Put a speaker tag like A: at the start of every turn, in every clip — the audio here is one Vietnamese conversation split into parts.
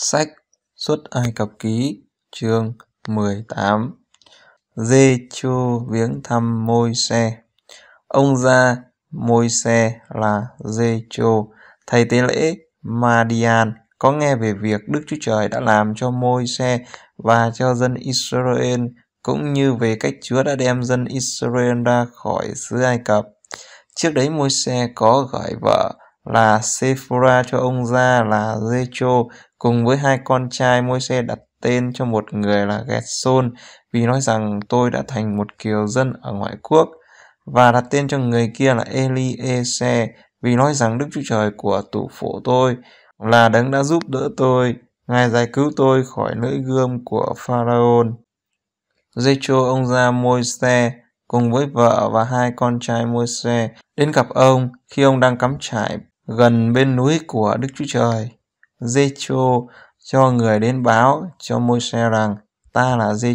A: Sách Xuất Ai Cập Ký chương 18 Dê chô viếng thăm môi xe Ông gia môi xe là Dê chô Thầy tế lễ Madian có nghe về việc Đức Chúa Trời đã làm cho môi xe và cho dân Israel cũng như về cách Chúa đã đem dân Israel ra khỏi xứ Ai Cập. Trước đấy môi xe có gọi vợ là Sephora cho ông gia là Zecho Cùng với hai con trai, Môi-se đặt tên cho một người là Gerson vì nói rằng tôi đã thành một kiều dân ở ngoại quốc và đặt tên cho người kia là Eliese vì nói rằng Đức Chúa Trời của tổ phụ tôi là đấng đã giúp đỡ tôi, Ngài giải cứu tôi khỏi lưỡi gươm của Pharaon. Giê-chô ông ra Môi-se cùng với vợ và hai con trai Môi-se đến gặp ông khi ông đang cắm trại gần bên núi của Đức Chúa Trời giê cho người đến báo cho Môi-se rằng ta là giê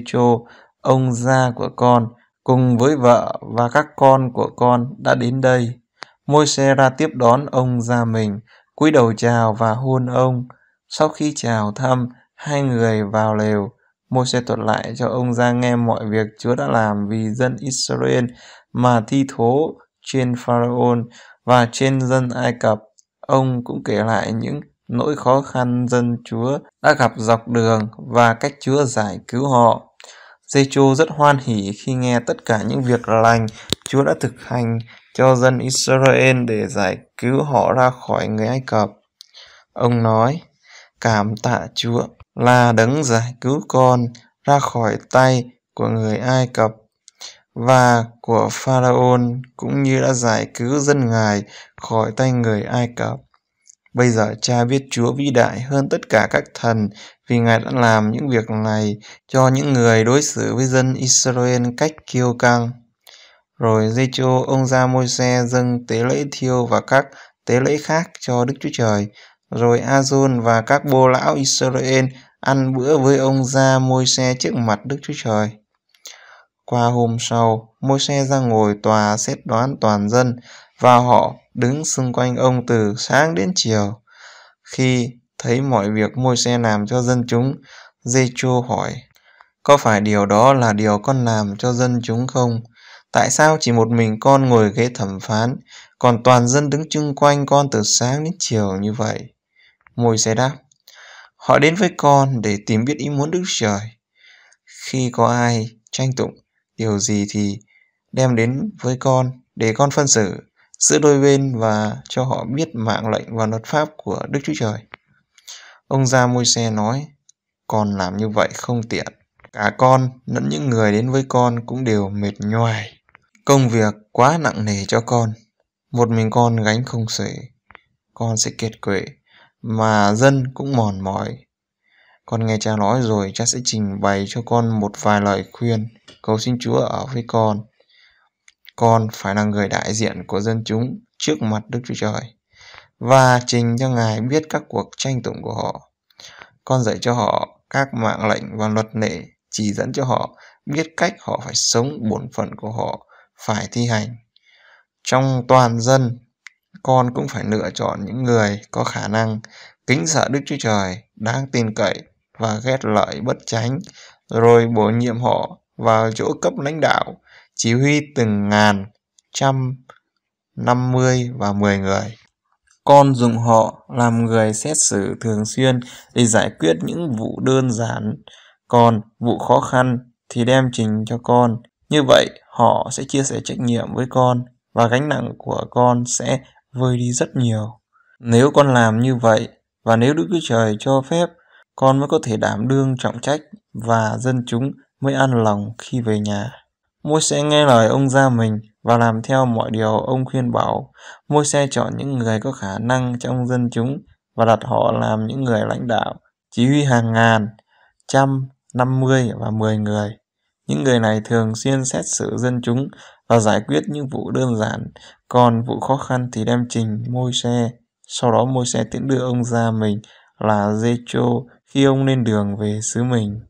A: ông gia của con, cùng với vợ và các con của con đã đến đây. Môi-se ra tiếp đón ông gia mình, cúi đầu chào và hôn ông. Sau khi chào thăm, hai người vào lều. Môi-se thuật lại cho ông gia nghe mọi việc Chúa đã làm vì dân Israel mà thi thố trên Pharaoh và trên dân Ai Cập. Ông cũng kể lại những nỗi khó khăn dân Chúa đã gặp dọc đường và cách Chúa giải cứu họ. Giê-chô rất hoan hỉ khi nghe tất cả những việc lành Chúa đã thực hành cho dân Israel để giải cứu họ ra khỏi người Ai Cập. Ông nói, cảm tạ Chúa là đấng giải cứu con ra khỏi tay của người Ai Cập và của Pharaon cũng như đã giải cứu dân ngài khỏi tay người Ai Cập. Bây giờ cha biết Chúa vĩ đại hơn tất cả các thần vì Ngài đã làm những việc này cho những người đối xử với dân Israel cách kiêu căng. Rồi dây chô ông ra Môi-se dâng tế lễ thiêu và các tế lễ khác cho Đức Chúa Trời. Rồi a và các bô lão Israel ăn bữa với ông ra Môi-se trước mặt Đức Chúa Trời. Qua hôm sau, Môi-se ra ngồi tòa xét đoán toàn dân và họ đứng xung quanh ông từ sáng đến chiều. Khi thấy mọi việc môi xe làm cho dân chúng, dê chô hỏi, có phải điều đó là điều con làm cho dân chúng không? Tại sao chỉ một mình con ngồi ghế thẩm phán, còn toàn dân đứng chung quanh con từ sáng đến chiều như vậy? Môi xe đáp, họ đến với con để tìm biết ý muốn Đức Trời. Khi có ai tranh tụng điều gì thì đem đến với con để con phân xử giữa đôi bên và cho họ biết mạng lệnh và luật pháp của Đức Chúa Trời. Ông Ra môi xe nói, con làm như vậy không tiện. Cả con lẫn những người đến với con cũng đều mệt nhoài. Công việc quá nặng nề cho con. Một mình con gánh không xuể. Con sẽ kiệt quệ, mà dân cũng mòn mỏi. Con nghe cha nói rồi cha sẽ trình bày cho con một vài lời khuyên. Cầu xin Chúa ở với con con phải là người đại diện của dân chúng trước mặt Đức Chúa Trời và trình cho Ngài biết các cuộc tranh tụng của họ. Con dạy cho họ các mạng lệnh và luật lệ chỉ dẫn cho họ biết cách họ phải sống bổn phận của họ phải thi hành. Trong toàn dân, con cũng phải lựa chọn những người có khả năng kính sợ Đức Chúa Trời, đáng tin cậy và ghét lợi bất chánh, rồi bổ nhiệm họ vào chỗ cấp lãnh đạo chỉ huy từng ngàn, trăm, năm mươi và mười người. Con dùng họ làm người xét xử thường xuyên để giải quyết những vụ đơn giản, còn vụ khó khăn thì đem trình cho con. Như vậy, họ sẽ chia sẻ trách nhiệm với con và gánh nặng của con sẽ vơi đi rất nhiều. Nếu con làm như vậy và nếu Đức Chúa Trời cho phép, con mới có thể đảm đương trọng trách và dân chúng mới an lòng khi về nhà. Môi sẽ nghe lời ông gia mình và làm theo mọi điều ông khuyên bảo. Môi sẽ chọn những người có khả năng trong dân chúng và đặt họ làm những người lãnh đạo, chỉ huy hàng ngàn, trăm, năm mươi và mười người. Những người này thường xuyên xét xử dân chúng và giải quyết những vụ đơn giản, còn vụ khó khăn thì đem trình môi xe. Sau đó môi xe tiễn đưa ông ra mình là Zechô khi ông lên đường về xứ mình.